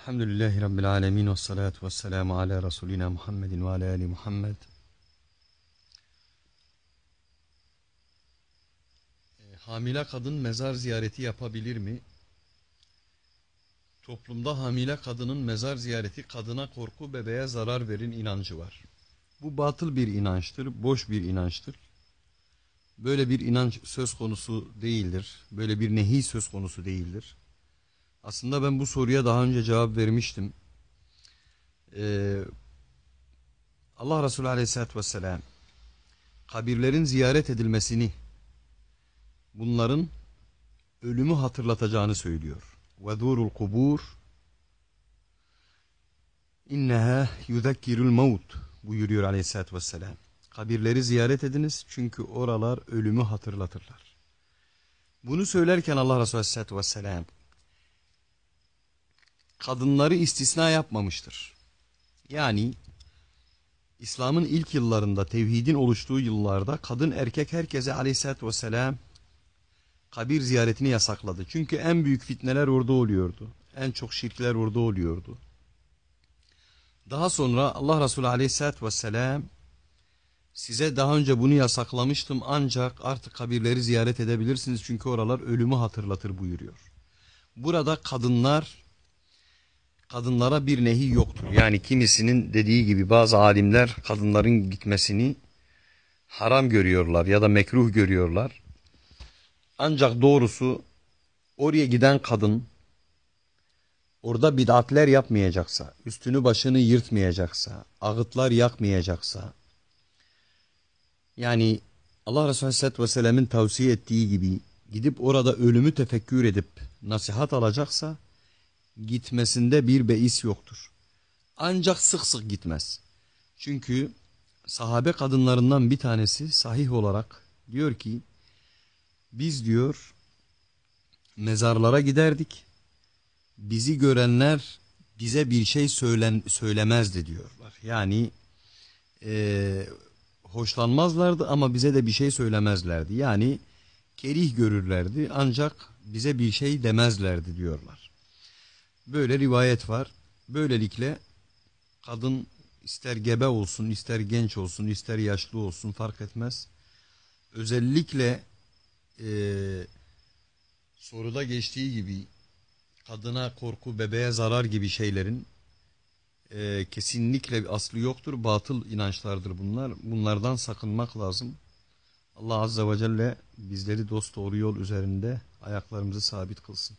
Elhamdülillahi Rabbil Alemin ve salatu ve selamu ala Resulina Muhammedin ve ala Ali Muhammed. E, hamile kadın mezar ziyareti yapabilir mi? Toplumda hamile kadının mezar ziyareti kadına korku bebeğe zarar verin inancı var. Bu batıl bir inançtır, boş bir inançtır. Böyle bir inanç söz konusu değildir. Böyle bir nehi söz konusu değildir. Aslında ben bu soruya daha önce cevap vermiştim. Ee, Allah Resulü Aleyhisselatü Vesselam kabirlerin ziyaret edilmesini bunların ölümü hatırlatacağını söylüyor. وَذُورُ الْقُبُورُ اِنَّهَا يُذَكِّرُ الْمَوْتُ buyuruyor Aleyhisselatü Vesselam. Kabirleri ziyaret ediniz çünkü oralar ölümü hatırlatırlar. Bunu söylerken Allah Resulü Aleyhisselatü Vesselam kadınları istisna yapmamıştır. Yani İslam'ın ilk yıllarında tevhidin oluştuğu yıllarda kadın erkek herkese aleyhissalatü vesselam kabir ziyaretini yasakladı. Çünkü en büyük fitneler orada oluyordu. En çok şirkler orada oluyordu. Daha sonra Allah Resulü aleyhissalatü vesselam size daha önce bunu yasaklamıştım ancak artık kabirleri ziyaret edebilirsiniz çünkü oralar ölümü hatırlatır buyuruyor. Burada kadınlar kadınlara bir nehi yoktur. Yani kimisinin dediği gibi bazı alimler kadınların gitmesini haram görüyorlar ya da mekruh görüyorlar. Ancak doğrusu oraya giden kadın orada bid'atler yapmayacaksa, üstünü başını yırtmayacaksa, ağıtlar yakmayacaksa, yani Allah Resulü Aleyhisselatü Vesselam'ın tavsiye ettiği gibi gidip orada ölümü tefekkür edip nasihat alacaksa, gitmesinde bir beis yoktur. Ancak sık sık gitmez. Çünkü sahabe kadınlarından bir tanesi sahih olarak diyor ki biz diyor mezarlara giderdik. Bizi görenler bize bir şey söylen, söylemezdi diyorlar. Yani e, hoşlanmazlardı ama bize de bir şey söylemezlerdi. Yani kerih görürlerdi ancak bize bir şey demezlerdi diyorlar. Böyle rivayet var. Böylelikle kadın ister gebe olsun, ister genç olsun, ister yaşlı olsun fark etmez. Özellikle e, soruda geçtiği gibi kadına korku, bebeğe zarar gibi şeylerin e, kesinlikle aslı yoktur. Batıl inançlardır bunlar. Bunlardan sakınmak lazım. Allah Azze ve Celle bizleri dost doğru yol üzerinde ayaklarımızı sabit kılsın.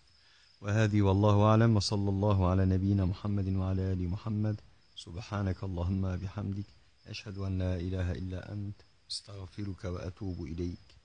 وهذه والله أعلم وصلى الله على نبينا محمد وعلى آل محمد سبحانك اللهم بحمدك أشهد أن لا إله إلا أنت استغفرك وأتوب إليك